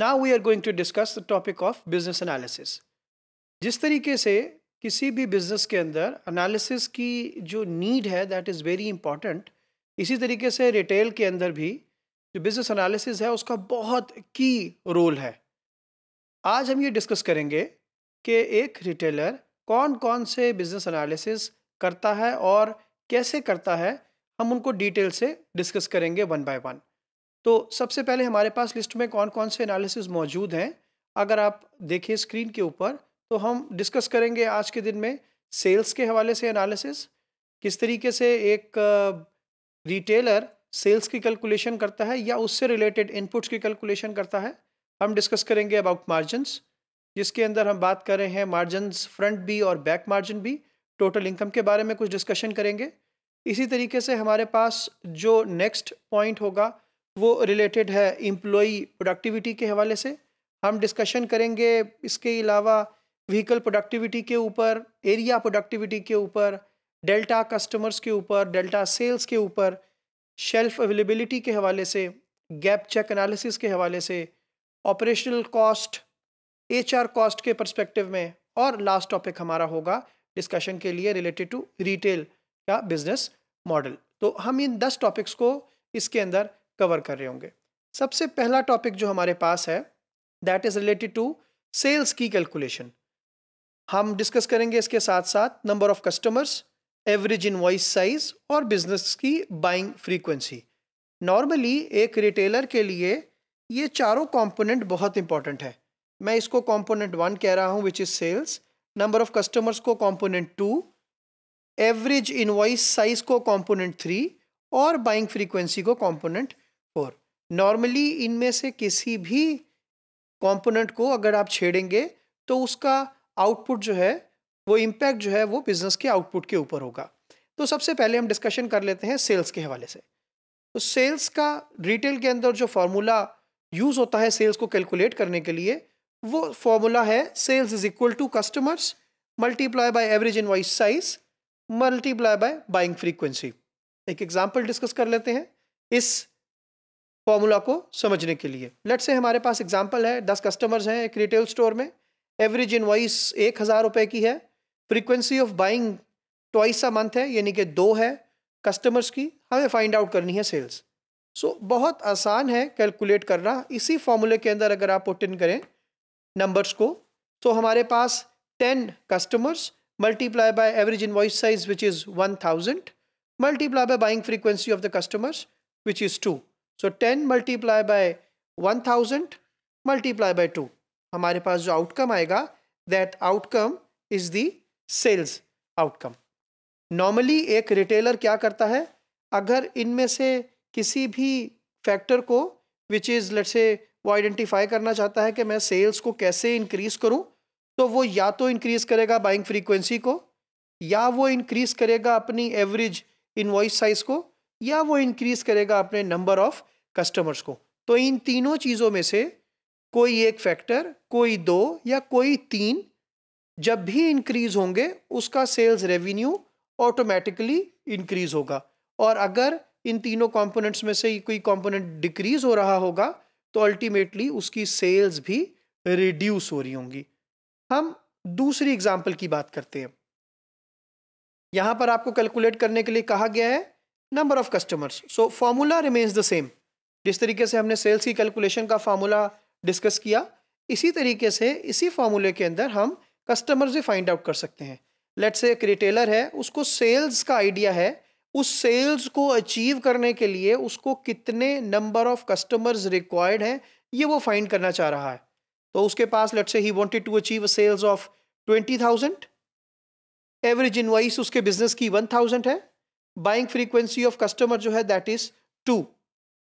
now we are going to discuss the topic of business analysis जिस तरीके से किसी भी बिजनेस के अंदर एनालिसिस की जो नीड है दैट इज़ वेरी इंपॉर्टेंट इसी तरीके से रिटेल के अंदर भी जो बिज़नेस एनालिसिस है उसका बहुत की रोल है आज हम ये डिस्कस करेंगे कि एक रिटेलर कौन कौन से बिज़नेस एनालिसिस करता है और कैसे करता है हम उनको डिटेल से डिस्कस करेंगे वन बाय वन तो सबसे पहले हमारे पास लिस्ट में कौन कौन से एनालिसिस मौजूद हैं अगर आप देखें स्क्रीन के ऊपर तो हम डिस्कस करेंगे आज के दिन में सेल्स के हवाले से एनालिसिस किस तरीके से एक रिटेलर सेल्स की कैलकुलेशन करता है या उससे रिलेटेड इनपुट्स की कैलकुलेशन करता है हम डिस्कस करेंगे अबाउट मार्जिनस जिसके अंदर हम बात कर रहे हैं मार्जिनस फ्रंट भी और बैक मार्जिन भी टोटल इनकम के बारे में कुछ डिस्कशन करेंगे इसी तरीके से हमारे पास जो नेक्स्ट पॉइंट होगा वो रिलेटेड है एम्प्लॉई प्रोडक्टिविटी के हवाले से हम डिस्कशन करेंगे इसके अलावा व्हीकल प्रोडक्टिविटी के ऊपर एरिया प्रोडक्टिविटी के ऊपर डेल्टा कस्टमर्स के ऊपर डेल्टा सेल्स के ऊपर शेल्फ अवेलेबिलिटी के हवाले से गैप चेक एनालिसिस के हवाले से ऑपरेशनल कॉस्ट एचआर कॉस्ट के परस्पेक्टिव में और लास्ट टॉपिक हमारा होगा डिस्कशन के लिए रिलेटेड टू रिटेल का बिजनेस मॉडल तो हम इन दस टॉपिक्स को इसके अंदर कवर कर रहे होंगे सबसे पहला टॉपिक जो हमारे पास है that is related to sales की कैलकुलेशन हम डिस्कस करेंगे इसके साथ साथ number of customers average invoice size और बिजनेस की बाइंग फ्रीक्वेंसी नॉर्मली एक रिटेलर के लिए ये चारों कंपोनेंट बहुत इंपॉर्टेंट है मैं इसको कंपोनेंट वन कह रहा हूँ which is sales number of customers को component two average in size को कंपोनेंट थ्री और बाइंग फ्रीक्वेंसी को कंपोनेंट फोर नॉर्मली इनमें से किसी भी कंपोनेंट को अगर आप छेड़ेंगे तो उसका आउटपुट जो है वो इम्पैक्ट जो है वो बिजनेस के आउटपुट के ऊपर होगा तो सबसे पहले हम डिस्कशन कर लेते हैं सेल्स के हवाले से तो सेल्स का रिटेल के अंदर जो फार्मूला यूज़ होता है सेल्स को कैलकुलेट करने के लिए वो फॉर्मूला है sales is equal to customers multiply by average invoice size multiply by buying frequency एक एग्जांपल डिस्कस कर लेते हैं इस फॉर्मूला को समझने के लिए लेट से हमारे पास एग्जाम्पल है दस कस्टमर्स हैं एक रिटेल स्टोर में एवरेज इन वॉइस एक हज़ार रुपये की है frequency of buying twice a month है यानी कि दो है कस्टमर्स की हमें फाइंड आउट करनी है सेल्स सो so, बहुत आसान है कैलकुलेट करना इसी फॉर्मूले के अंदर अगर आप पुट इन करें नंबर्स को तो हमारे पास ten customers average invoice size which is one thousand multiply by buying frequency of the customers which is two so ten multiply by one thousand multiply by two हमारे पास जो outcome आएगा that outcome is the sales outcome normally एक retailer क्या करता है अगर इनमें से किसी भी फैक्टर को विच इज़ लेट से वो आइडेंटिफाई करना चाहता है कि मैं सेल्स को कैसे इंक्रीज करूं तो वो या तो इंक्रीज करेगा बाइंग फ्रीक्वेंसी को या वो इंक्रीज करेगा अपनी एवरेज इन्वॉइस साइज को या वो इंक्रीज करेगा अपने नंबर ऑफ कस्टमर्स को तो इन तीनों चीज़ों में से कोई एक फैक्टर कोई दो या कोई तीन जब भी इंक्रीज होंगे उसका सेल्स रेवेन्यू ऑटोमेटिकली इंक्रीज होगा और अगर इन तीनों कंपोनेंट्स में से कोई कंपोनेंट डिक्रीज हो रहा होगा तो अल्टीमेटली उसकी सेल्स भी रिड्यूस हो रही होंगी हम दूसरी एग्जाम्पल की बात करते हैं यहां पर आपको कैलकुलेट करने के लिए कहा गया है number of customers so formula remains the same जिस तरीके से हमने सेल्स की कैलकुलेशन का फार्मूला डिस्कस किया इसी तरीके से इसी फार्मूले के अंदर हम कस्टमर्स भी फाइंड आउट कर सकते हैं लेट से एक रिटेलर है उसको सेल्स का आइडिया है उस सेल्स को अचीव करने के लिए उसको कितने नंबर ऑफ कस्टमर्स रिक्वायर्ड हैं ये वो फाइंड करना चाह रहा है तो उसके पास let's say he wanted to achieve sales of twenty thousand average invoice उसके बिजनेस की वन थाउजेंड है बाइंग फ्रीक्वेंसी ऑफ कस्टमर जो है दैट इज टू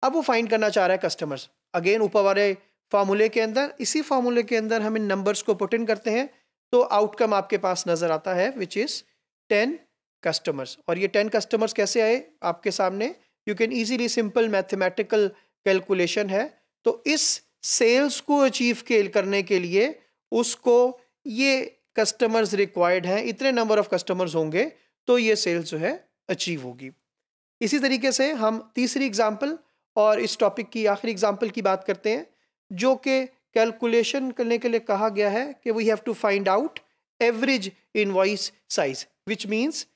अब वो फाइंड करना चाह रहा है कस्टमर्स अगेन ऊपर वाले फार्मूले के अंदर इसी फार्मूले के अंदर हम इन नंबर्स को पुट इन करते हैं तो आउटकम आपके पास नज़र आता है विच इज़ टेन कस्टमर्स और ये टेन कस्टमर्स कैसे आए आपके सामने you can easily simple mathematical calculation है तो इस सेल्स को अचीव के करने के लिए उसको ये कस्टमर्स रिक्वायर्ड हैं इतने नंबर ऑफ कस्टमर्स होंगे तो ये सेल्स जो है अचीव होगी इसी तरीके से हम तीसरी एग्जाम्पल और इस टॉपिक की आखिरी एग्जाम्पल की बात करते हैं जो कि कैलकुलेशन करने के लिए कहा गया है कि we have to find out average invoice size which means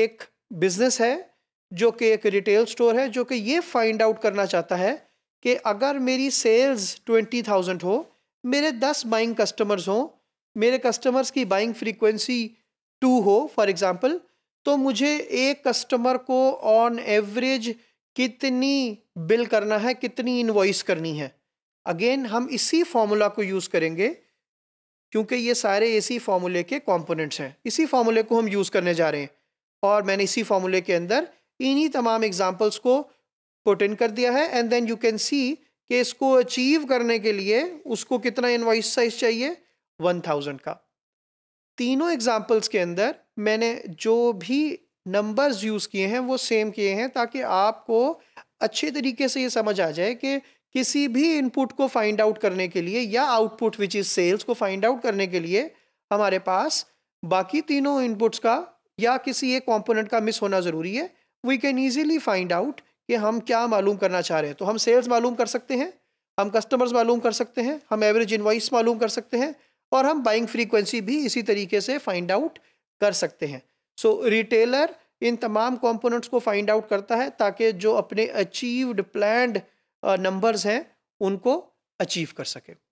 एक बिजनेस है जो कि एक रिटेल स्टोर है जो कि ये फाइंड आउट करना चाहता है कि अगर मेरी सेल्स ट्वेंटी थाउजेंड हो मेरे दस बाइंग कस्टमर्स हों मेरे कस्टमर्स की बाइंग फ्रीक्वेंसी टू हो फॉर एग्जांपल तो मुझे एक कस्टमर को ऑन एवरेज कितनी बिल करना है कितनी इनवॉइस करनी है अगेन हम इसी फॉर्मूला को यूज़ करेंगे क्योंकि ये सारे इसी फार्मूले के कंपोनेंट्स हैं इसी फार्मूले को हम यूज़ करने जा रहे हैं और मैंने इसी फार्मूले के अंदर इन्हीं तमाम एग्जांपल्स को पुट इन कर दिया है and then you can see कि इसको अचीव करने के लिए उसको कितना इन्वाइस साइज चाहिए वन थाउजेंड का तीनों एग्जाम्पल्स के अंदर मैंने जो भी नंबर्स यूज़ किए हैं वो सेम किए हैं ताकि आपको अच्छे तरीके से ये समझ आ जाए कि किसी भी इनपुट को फाइंड आउट करने के लिए या आउटपुट विच इज़ सेल्स को फाइंड आउट करने के लिए हमारे पास बाकी तीनों इनपुट्स का या किसी एक कंपोनेंट का मिस होना ज़रूरी है we can easily find out कि हम क्या मालूम करना चाह रहे हैं तो हम सेल्स मालूम कर सकते हैं हम कस्टमर्स मालूम कर सकते हैं हम एवरेज इन्वाइस मालूम कर सकते हैं और हम बाइंग फ्रीक्वेंसी भी इसी तरीके से फाइंड आउट कर सकते हैं सो रिटेलर इन तमाम कंपोनेंट्स को फाइंड आउट करता है ताकि जो अपने अचीव्ड प्लान्ड नंबर्स हैं उनको अचीव कर सके